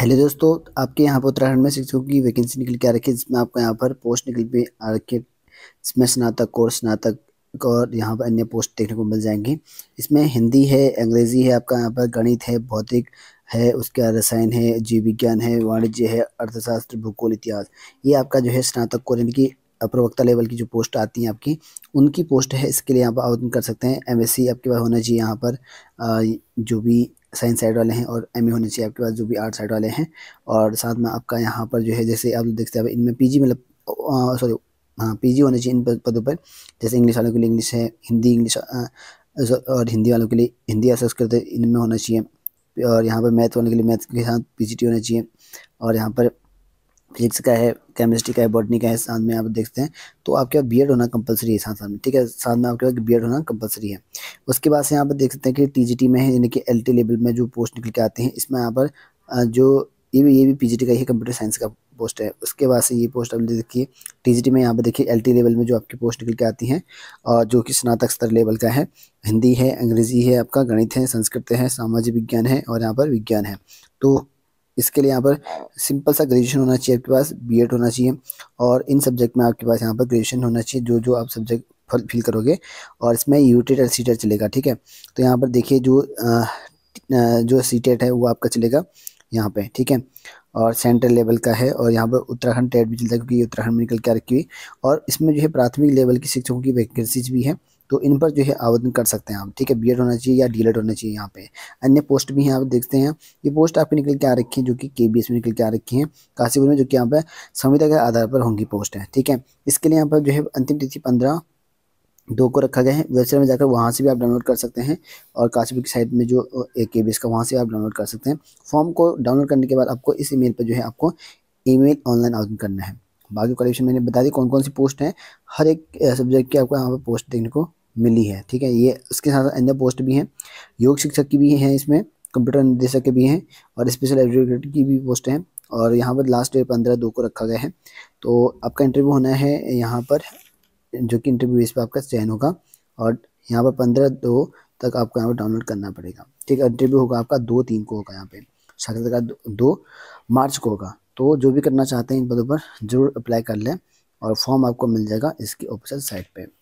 hello दोस्तों आपके यहाँ पर उत्तराखंड में शिक्षकों की वैकेंसी निकल के आ रखी है जिसमें आपको यहाँ पर पोस्ट निकल के आ रखी है इसमें स्नातक कोर्स स्नातक और यहाँ पर अन्य पोस्ट देखने को मिल जाएंगी इसमें हिंदी है अंग्रेजी है आपका यहाँ पर गणित है भौतिक है उसके रसायन है जीव विज्ञान है वाणिज्य है अर्थशास्त्र भूगोल इतिहास ये आपका जो है स्नातक कोर यानी कि प्रवक्ता लेवल की जो पोस्ट आती हैं आपकी उनकी पोस्ट है इसके लिए आप आवेदन कर सकते हैं एमएससी आपके पास होना चाहिए यहाँ पर जो भी साइंस साइड वाले हैं और एम ए होने चाहिए आपके पास जो भी आर्ट साइड वाले हैं और साथ में आपका यहाँ पर जो है जैसे आप देखते हैं इनमें पी जी मतलब सॉरी हाँ जी होने चाहिए इन पदों पर जैसे इंग्लिश वालों के लिए इंग्लिश है हिंदी इंग्लिश और हिंदी वालों के लिए हिंदी या संस्कृत इनमें होना चाहिए और यहाँ पर मैथ वालों के लिए मैथ के साथ पी होना चाहिए और यहाँ पर फिजिक्स का है केमिस्ट्री का है बॉटनी का है साथ में आप देखते हैं तो आपके पास बी होना कंपलसरी है साथ साथ में ठीक है साथ में आपके पास बी होना कंपलसरी है उसके बाद से यहाँ पर देख सकते हैं कि टीजीटी में है यानी कि एलटी लेवल में जो पोस्ट निकल के आते हैं इसमें यहाँ पर जो ये भी ये भी पी का ही कंप्यूटर साइंस का पोस्ट है उसके बाद से ये पोस्ट आप देखिए टी में यहाँ पर देखिए एल लेवल में जो आपकी पोस्ट निकल के आती हैं और जो कि स्नातक स्तर लेवल का है हिंदी है अंग्रेजी है आपका गणित है संस्कृत है सामाजिक विज्ञान है और यहाँ पर विज्ञान है तो इसके लिए यहाँ पर सिंपल सा ग्रेजुएशन होना चाहिए आपके पास बी होना चाहिए और इन सब्जेक्ट में आपके पास यहाँ पर ग्रेजुएशन होना चाहिए जो जो आप सब्जेक्ट फिल करोगे और इसमें यू टेट e और सी टेट e चलेगा ठीक है तो यहाँ पर देखिए जो आ, जो सी टेट e है वो आपका चलेगा यहाँ पे ठीक है और सेंट्रल लेवल का है और यहाँ पर उत्तराखंड टेट भी चलता है क्योंकि उत्तराखंड में निकल के रखी हुई और इसमें जो है प्राथमिक लेवल की शिक्षकों की वैकेंसीज भी है तो इन पर जो है आवेदन कर सकते हैं आप ठीक है बी होना चाहिए या डी होना चाहिए यहाँ पे अन्य पोस्ट भी हैं आप देखते हैं ये पोस्ट आपकी निकल के आ रखी है जो कि के में निकल के आ रखी हैं काशीपुर में जो कि यहाँ पर संविधा के आधार पर होंगी पोस्ट है ठीक है इसके लिए यहाँ पर जो है अंतिम तिथि पंद्रह दो को रखा गया है वेबसाइट में जाकर वहाँ से भी आप डाउनलोड कर सकते हैं और काशीपुर की साइट में जो एक के का वहाँ से आप डाउनलोड कर सकते हैं फॉर्म को डाउनलोड करने के बाद आपको इस ईमेल पर जो है आपको ईमेल ऑनलाइन आवेदन करना है बाकी क्वालिफिकेशन मैंने बता दी कौन कौन सी पोस्ट हैं हर एक सब्जेक्ट की आपको यहाँ पर पोस्ट देखने को मिली है ठीक है ये इसके साथ अन्य पोस्ट भी हैं योग शिक्षक की भी हैं इसमें कंप्यूटर निदेशक के भी हैं और स्पेशल एजुकेटर की भी पोस्ट हैं और यहाँ पर लास्ट डेट पंद्रह दो को रखा गया है तो आपका इंटरव्यू होना है यहाँ पर जो कि इंटरव्यू इस पर आपका चयन होगा और यहाँ पर पंद्रह दो तक आपको यहाँ पर डाउनलोड करना पड़ेगा ठीक है इंटरव्यू होगा आपका दो तीन को होगा यहाँ पे साक्षात का दो मार्च को होगा तो जो भी करना चाहते हैं इन पदों पर जरूर अप्लाई कर लें और फॉर्म आपको मिल जाएगा इसकी ऑफिशियल साइट पर